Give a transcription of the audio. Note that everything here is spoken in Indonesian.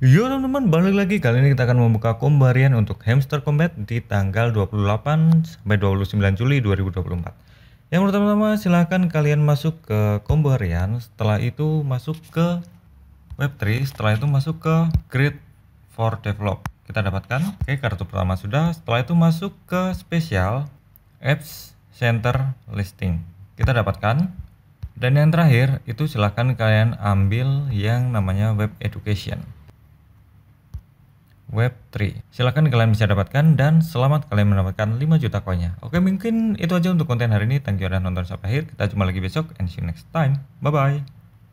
Yo teman-teman, balik lagi. Kali ini kita akan membuka kombarian untuk Hamster Combat di tanggal 28 sampai 29 Juli 2024. Yang pertama-tama silahkan kalian masuk ke kombarian. setelah itu masuk ke Web3, setelah itu masuk ke Grid for Develop. Kita dapatkan, oke kartu pertama sudah, setelah itu masuk ke Special Apps Center Listing. Kita dapatkan. Dan yang terakhir itu silahkan kalian ambil yang namanya Web Education. Web3. Silahkan kalian bisa dapatkan dan selamat kalian mendapatkan 5 juta koinnya. Oke mungkin itu aja untuk konten hari ini. Thank you udah nonton sampai akhir. Kita jumpa lagi besok and see you next time. Bye-bye.